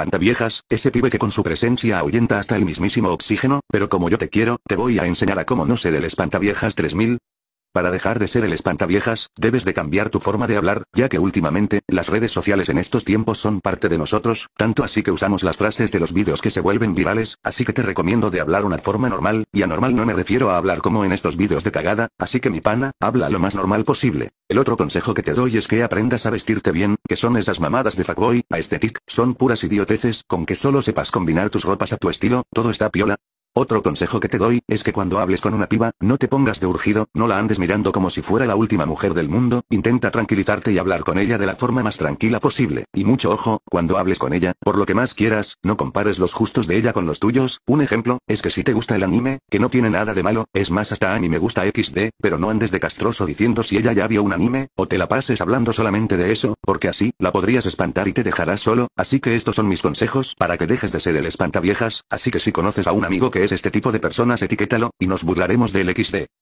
pantaviejas, ese pibe que con su presencia ahuyenta hasta el mismísimo oxígeno, pero como yo te quiero, te voy a enseñar a cómo no ser el espantaviejas 3000, para dejar de ser el espantaviejas, debes de cambiar tu forma de hablar, ya que últimamente, las redes sociales en estos tiempos son parte de nosotros, tanto así que usamos las frases de los vídeos que se vuelven virales, así que te recomiendo de hablar una forma normal, y a normal no me refiero a hablar como en estos vídeos de cagada, así que mi pana, habla lo más normal posible. El otro consejo que te doy es que aprendas a vestirte bien, que son esas mamadas de fuckboy, aesthetic, son puras idioteces con que solo sepas combinar tus ropas a tu estilo, todo está piola, otro consejo que te doy, es que cuando hables con una piba, no te pongas de urgido, no la andes mirando como si fuera la última mujer del mundo, intenta tranquilizarte y hablar con ella de la forma más tranquila posible, y mucho ojo, cuando hables con ella, por lo que más quieras, no compares los justos de ella con los tuyos, un ejemplo, es que si te gusta el anime, que no tiene nada de malo, es más hasta a me gusta XD, pero no andes de castroso diciendo si ella ya vio un anime, o te la pases hablando solamente de eso, porque así, la podrías espantar y te dejarás solo, así que estos son mis consejos para que dejes de ser el espantaviejas, así que si conoces a un amigo que es este tipo de personas etiquétalo, y nos burlaremos del XD.